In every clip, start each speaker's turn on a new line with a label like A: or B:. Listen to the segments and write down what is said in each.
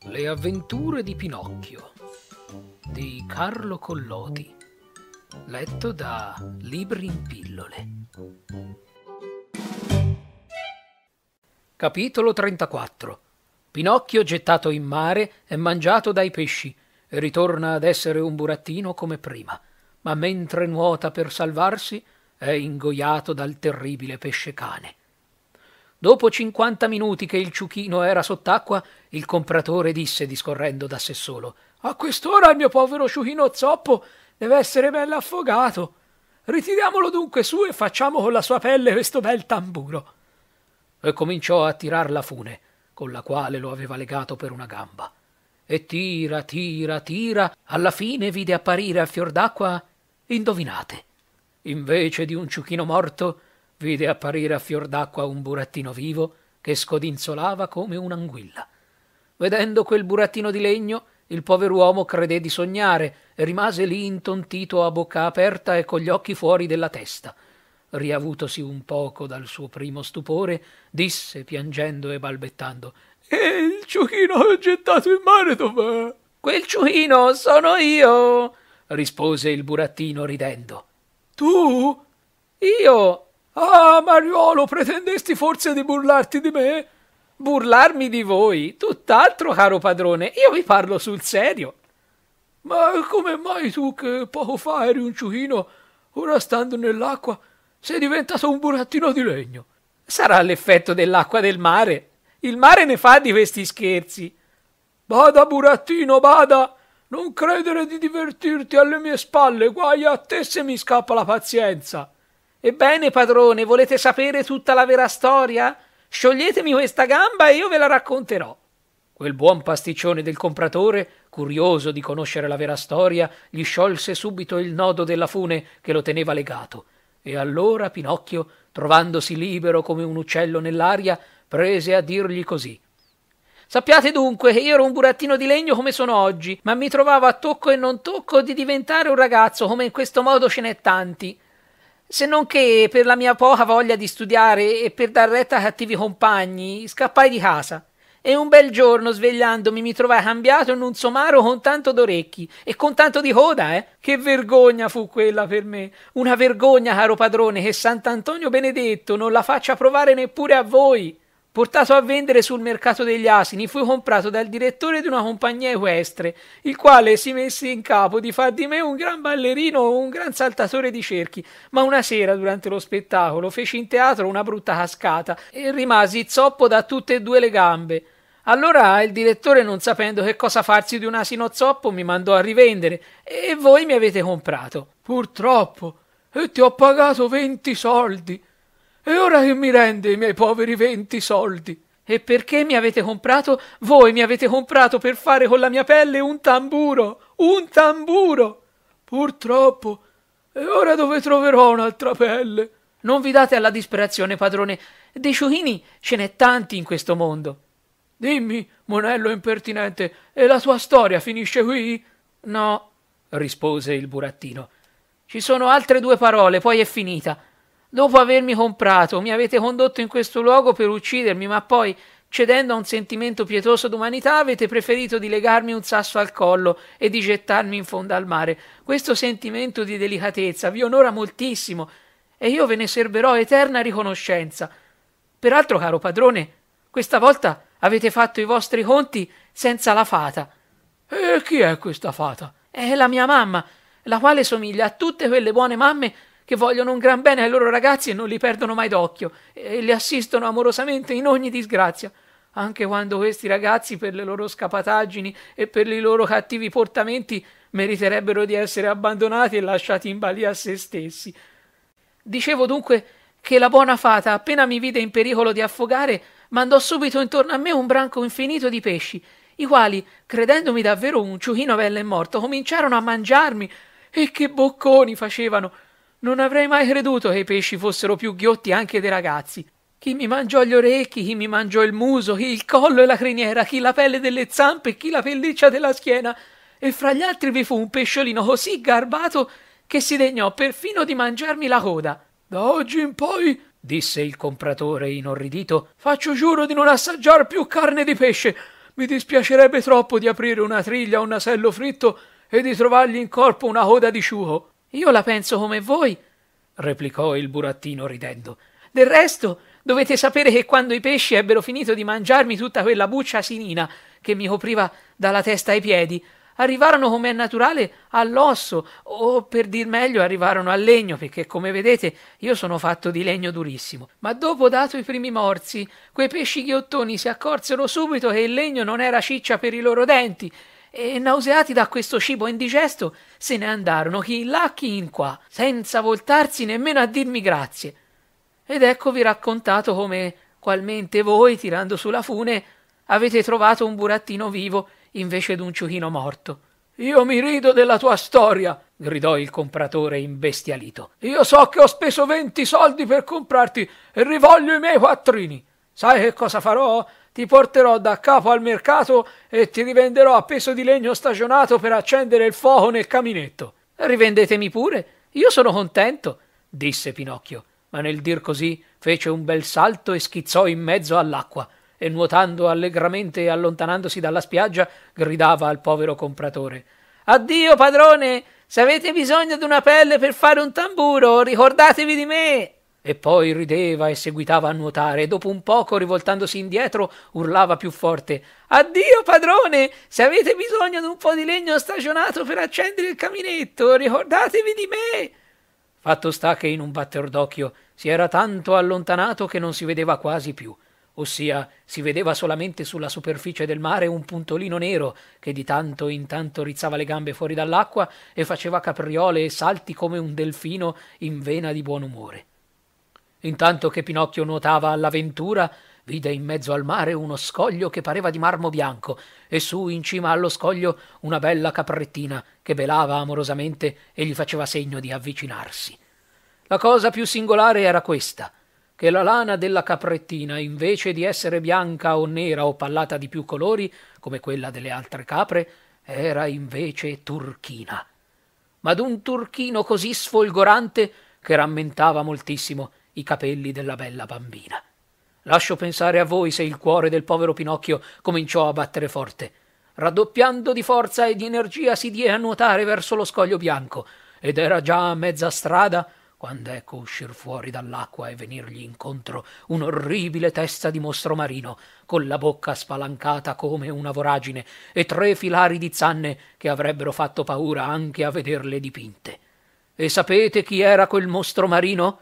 A: Le avventure di Pinocchio di Carlo Collodi letto da Libri in pillole Capitolo 34 Pinocchio gettato in mare e mangiato dai pesci e ritorna ad essere un burattino come prima, ma mentre nuota per salvarsi è ingoiato dal terribile pesce cane. Dopo cinquanta minuti che il ciuchino era sott'acqua, il compratore disse, discorrendo da sé solo, A quest'ora il mio povero ciuchino zoppo deve essere bello affogato. Ritiriamolo dunque su e facciamo con la sua pelle questo bel tamburo. E cominciò a tirar la fune, con la quale lo aveva legato per una gamba e tira, tira, tira, alla fine vide apparire a fior d'acqua, indovinate, invece di un ciuchino morto, vide apparire a fior d'acqua un burattino vivo che scodinzolava come un'anguilla. Vedendo quel burattino di legno, il pover'uomo credé di sognare e rimase lì intontito a bocca aperta e con gli occhi fuori della testa. Riavutosi un poco dal suo primo stupore, disse piangendo e balbettando e il ciuchino che ho gettato in mare dov'è? Quel ciuchino sono io, rispose il burattino ridendo. Tu? Io? Ah, Mariolo, pretendesti forse di burlarti di me? Burlarmi di voi? Tutt'altro, caro padrone, io vi parlo sul serio. Ma come mai tu, che poco fa eri un ciuchino, ora stando nell'acqua, sei diventato un burattino di legno? Sarà l'effetto dell'acqua del mare. Il mare ne fa di questi scherzi. Bada, burattino, bada! Non credere di divertirti alle mie spalle, guai a te se mi scappa la pazienza. Ebbene, padrone, volete sapere tutta la vera storia? Scioglietemi questa gamba e io ve la racconterò. Quel buon pasticcione del compratore, curioso di conoscere la vera storia, gli sciolse subito il nodo della fune che lo teneva legato. E allora Pinocchio, trovandosi libero come un uccello nell'aria, prese a dirgli così. Sappiate dunque che io ero un burattino di legno come sono oggi, ma mi trovavo a tocco e non tocco di diventare un ragazzo come in questo modo ce n'è tanti. Se non che per la mia poca voglia di studiare e per dar retta a cattivi compagni, scappai di casa. E un bel giorno, svegliandomi, mi trovai cambiato in un somaro con tanto d'orecchi e con tanto di coda, eh? Che vergogna fu quella per me! Una vergogna, caro padrone, che Sant'Antonio Benedetto non la faccia provare neppure a voi! Portato a vendere sul mercato degli asini, fui comprato dal direttore di una compagnia equestre, il quale si messe in capo di far di me un gran ballerino o un gran saltatore di cerchi, ma una sera durante lo spettacolo feci in teatro una brutta cascata e rimasi zoppo da tutte e due le gambe. Allora il direttore, non sapendo che cosa farsi di un asino zoppo, mi mandò a rivendere e voi mi avete comprato. Purtroppo, e ti ho pagato venti soldi. E ora che mi rende i miei poveri venti soldi? E perché mi avete comprato? Voi mi avete comprato per fare con la mia pelle un tamburo! Un tamburo! Purtroppo. E ora dove troverò un'altra pelle? Non vi date alla disperazione, padrone. Dei ciuchini ce n'è tanti in questo mondo. Dimmi, monello impertinente, e la tua storia finisce qui? No, rispose il burattino. Ci sono altre due parole, poi è finita. Dopo avermi comprato, mi avete condotto in questo luogo per uccidermi, ma poi, cedendo a un sentimento pietoso d'umanità, avete preferito di legarmi un sasso al collo e di gettarmi in fondo al mare. Questo sentimento di delicatezza vi onora moltissimo e io ve ne serberò eterna riconoscenza. Peraltro, caro padrone, questa volta avete fatto i vostri conti senza la fata. E chi è questa fata? È la mia mamma, la quale somiglia a tutte quelle buone mamme che vogliono un gran bene ai loro ragazzi e non li perdono mai d'occhio e li assistono amorosamente in ogni disgrazia, anche quando questi ragazzi per le loro scapataggini e per i loro cattivi portamenti meriterebbero di essere abbandonati e lasciati in balia a se stessi. Dicevo dunque che la buona fata, appena mi vide in pericolo di affogare, mandò subito intorno a me un branco infinito di pesci, i quali, credendomi davvero un ciuchino a e morto, cominciarono a mangiarmi. E che bocconi facevano! Non avrei mai creduto che i pesci fossero più ghiotti anche dei ragazzi. Chi mi mangiò gli orecchi, chi mi mangiò il muso, chi il collo e la criniera, chi la pelle delle zampe, chi la pelliccia della schiena. E fra gli altri vi fu un pesciolino così garbato che si degnò perfino di mangiarmi la coda. Da oggi in poi, disse il compratore inorridito, faccio giuro di non assaggiar più carne di pesce. Mi dispiacerebbe troppo di aprire una triglia a un nasello fritto e di trovargli in corpo una coda di ciuco. Io la penso come voi, replicò il burattino ridendo. Del resto, dovete sapere che quando i pesci ebbero finito di mangiarmi tutta quella buccia sinina che mi copriva dalla testa ai piedi, arrivarono come è naturale all'osso, o per dir meglio arrivarono al legno, perché come vedete io sono fatto di legno durissimo. Ma dopo dato i primi morsi, quei pesci ghiottoni si accorsero subito che il legno non era ciccia per i loro denti e nauseati da questo cibo indigesto se ne andarono chi in là chi in qua, senza voltarsi nemmeno a dirmi grazie. Ed eccovi raccontato come, qualmente voi, tirando sulla fune, avete trovato un burattino vivo invece d'un ciuchino morto. Io mi rido della tua storia, gridò il compratore imbestialito. Io so che ho speso venti soldi per comprarti e rivoglio i miei quattrini. Sai che cosa farò? Ti porterò da capo al mercato e ti rivenderò a peso di legno stagionato per accendere il fuoco nel caminetto. Rivendetemi pure, io sono contento, disse Pinocchio, ma nel dir così fece un bel salto e schizzò in mezzo all'acqua e nuotando allegramente e allontanandosi dalla spiaggia gridava al povero compratore. Addio padrone, se avete bisogno di una pelle per fare un tamburo, ricordatevi di me e poi rideva e seguitava a nuotare e dopo un poco, rivoltandosi indietro, urlava più forte Addio padrone! Se avete bisogno di un po' di legno stagionato per accendere il caminetto, ricordatevi di me! Fatto sta che in un batter d'occhio si era tanto allontanato che non si vedeva quasi più, ossia si vedeva solamente sulla superficie del mare un puntolino nero che di tanto in tanto rizzava le gambe fuori dall'acqua e faceva capriole e salti come un delfino in vena di buon umore. Intanto che Pinocchio nuotava all'avventura, vide in mezzo al mare uno scoglio che pareva di marmo bianco e su in cima allo scoglio una bella caprettina che belava amorosamente e gli faceva segno di avvicinarsi. La cosa più singolare era questa, che la lana della caprettina, invece di essere bianca o nera o pallata di più colori, come quella delle altre capre, era invece turchina. Ma d'un turchino così sfolgorante che rammentava moltissimo i capelli della bella bambina. Lascio pensare a voi se il cuore del povero Pinocchio cominciò a battere forte. Raddoppiando di forza e di energia si diè a nuotare verso lo scoglio bianco, ed era già a mezza strada quando ecco uscir fuori dall'acqua e venirgli incontro un'orribile testa di mostro marino, con la bocca spalancata come una voragine e tre filari di zanne che avrebbero fatto paura anche a vederle dipinte. E sapete chi era quel mostro marino?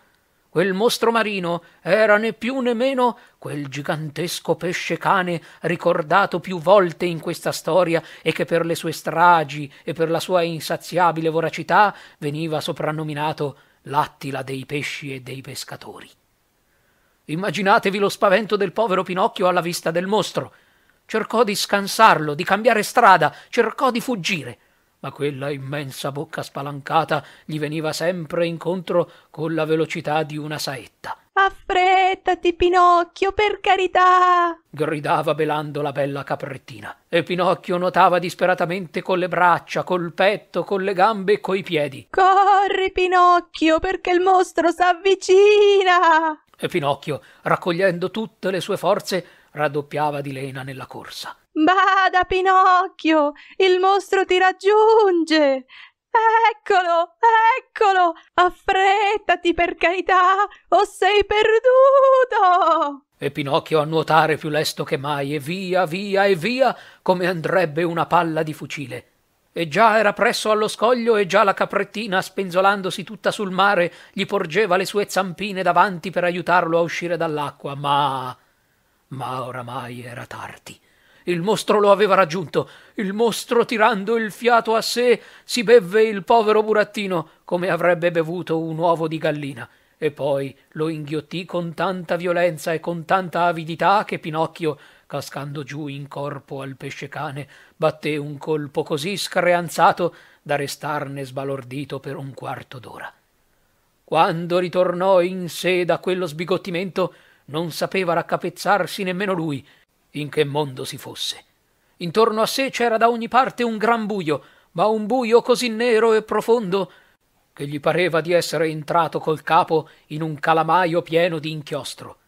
A: Quel mostro marino era né più né meno quel gigantesco pesce cane ricordato più volte in questa storia e che per le sue stragi e per la sua insaziabile voracità veniva soprannominato l'attila dei pesci e dei pescatori. Immaginatevi lo spavento del povero Pinocchio alla vista del mostro. Cercò di scansarlo, di cambiare strada, cercò di fuggire ma quella immensa bocca spalancata gli veniva sempre incontro con la velocità di una saetta. Affrettati, Pinocchio, per carità! gridava belando la bella caprettina. E Pinocchio nuotava disperatamente con le braccia, col petto, con le gambe e coi piedi. Corri, Pinocchio, perché il mostro s'avvicina! E Pinocchio, raccogliendo tutte le sue forze, raddoppiava di lena nella corsa. Bada, Pinocchio! Il mostro ti raggiunge! Eccolo, eccolo! Affrettati per carità, o sei perduto! E Pinocchio a nuotare più lesto che mai, e via, via, e via, come andrebbe una palla di fucile. E già era presso allo scoglio, e già la caprettina, spenzolandosi tutta sul mare, gli porgeva le sue zampine davanti per aiutarlo a uscire dall'acqua, ma. ma oramai era tardi. Il mostro lo aveva raggiunto. Il mostro, tirando il fiato a sé, si bevve il povero burattino come avrebbe bevuto un uovo di gallina. E poi lo inghiottì con tanta violenza e con tanta avidità che Pinocchio, cascando giù in corpo al pesce cane, batté un colpo così screanzato da restarne sbalordito per un quarto d'ora. Quando ritornò in sé da quello sbigottimento, non sapeva raccapezzarsi nemmeno lui in che mondo si fosse. Intorno a sé c'era da ogni parte un gran buio, ma un buio così nero e profondo che gli pareva di essere entrato col capo in un calamaio pieno di inchiostro.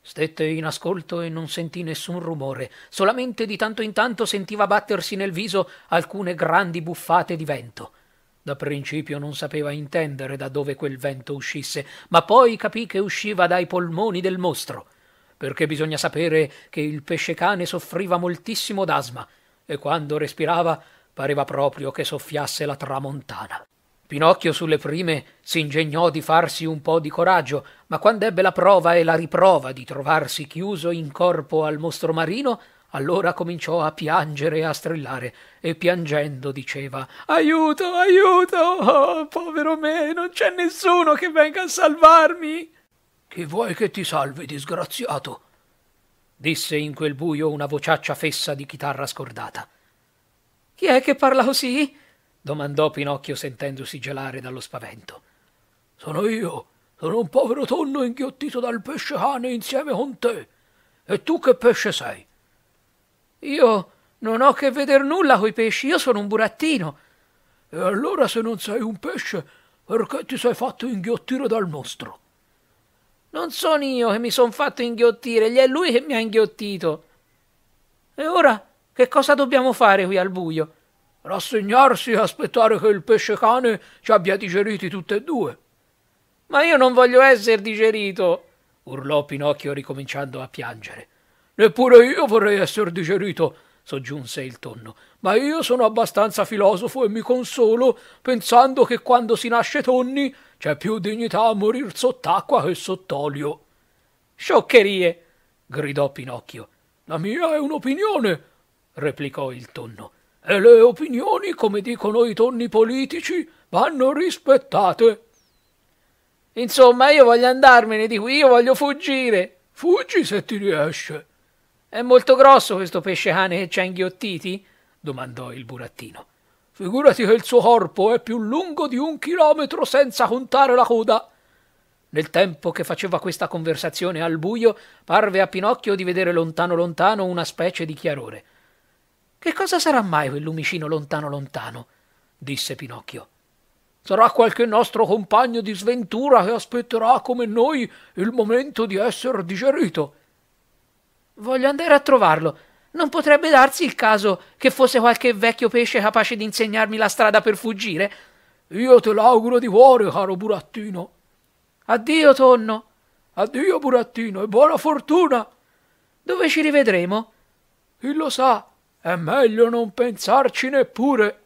A: Stette in ascolto e non sentì nessun rumore, solamente di tanto in tanto sentiva battersi nel viso alcune grandi buffate di vento. Da principio non sapeva intendere da dove quel vento uscisse, ma poi capì che usciva dai polmoni del mostro perché bisogna sapere che il pesce cane soffriva moltissimo d'asma e quando respirava pareva proprio che soffiasse la tramontana. Pinocchio sulle prime s'ingegnò di farsi un po' di coraggio, ma quando ebbe la prova e la riprova di trovarsi chiuso in corpo al mostro marino, allora cominciò a piangere e a strillare, e piangendo diceva Aiuto, aiuto! Oh, povero me, non c'è nessuno che venga a salvarmi. Chi vuoi che ti salvi, disgraziato? disse in quel buio una vociaccia fessa di chitarra scordata. Chi è che parla così? domandò Pinocchio sentendosi gelare dallo spavento. Sono io, sono un povero tonno inghiottito dal pesce cane insieme con te. E tu che pesce sei? Io non ho che veder nulla coi pesci, io sono un burattino. E allora se non sei un pesce, perché ti sei fatto inghiottire dal mostro? Non sono io che mi son fatto inghiottire, gli è lui che mi ha inghiottito. E ora che cosa dobbiamo fare qui al buio? Rassegnarsi e aspettare che il pesce cane ci abbia digeriti tutti e due. Ma io non voglio essere digerito, urlò Pinocchio ricominciando a piangere. Neppure io vorrei essere digerito, soggiunse il tonno, ma io sono abbastanza filosofo e mi consolo pensando che quando si nasce tonni c'è più dignità a morir sott'acqua che sott'olio. Scioccherie! gridò Pinocchio. La mia è un'opinione, replicò il tonno. E le opinioni, come dicono i tonni politici, vanno rispettate. Insomma, io voglio andarmene di qui, io voglio fuggire. Fuggi se ti riesce. È molto grosso questo pesce cane che ci ha inghiottiti? domandò il burattino. Figurati che il suo corpo è più lungo di un chilometro senza contare la coda. Nel tempo che faceva questa conversazione al buio, parve a Pinocchio di vedere lontano lontano una specie di chiarore. Che cosa sarà mai quel lumicino lontano lontano? disse Pinocchio. Sarà qualche nostro compagno di sventura che aspetterà come noi il momento di esser digerito. Voglio andare a trovarlo non potrebbe darsi il caso che fosse qualche vecchio pesce capace di insegnarmi la strada per fuggire? Io te l'auguro di cuore, caro burattino. Addio, tonno. Addio, burattino, e buona fortuna. Dove ci rivedremo? Chi lo sa, è meglio non pensarci neppure.